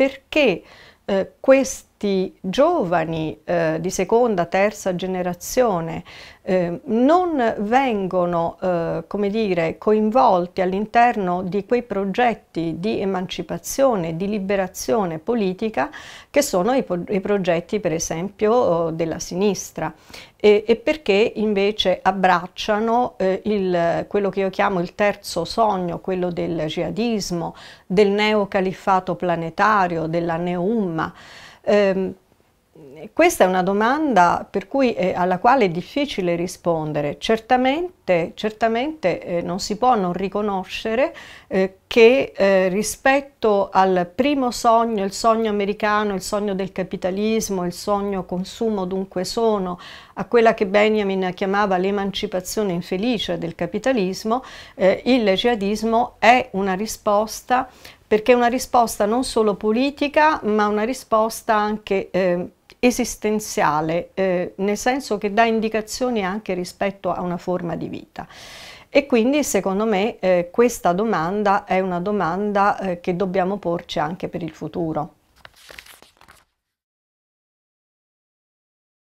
perché eh, questa molti giovani eh, di seconda, terza generazione eh, non vengono eh, come dire, coinvolti all'interno di quei progetti di emancipazione, di liberazione politica che sono i, i progetti per esempio oh, della sinistra e, e perché invece abbracciano eh, il, quello che io chiamo il terzo sogno, quello del jihadismo, del neocalifato planetario, della neumma. Eh, questa è una domanda cui, eh, alla quale è difficile rispondere. Certamente, certamente eh, non si può non riconoscere eh, che eh, rispetto al primo sogno, il sogno americano, il sogno del capitalismo, il sogno consumo dunque sono, a quella che Benjamin chiamava l'emancipazione infelice del capitalismo, eh, il jihadismo è una risposta perché è una risposta non solo politica, ma una risposta anche eh, esistenziale, eh, nel senso che dà indicazioni anche rispetto a una forma di vita. E quindi secondo me eh, questa domanda è una domanda eh, che dobbiamo porci anche per il futuro.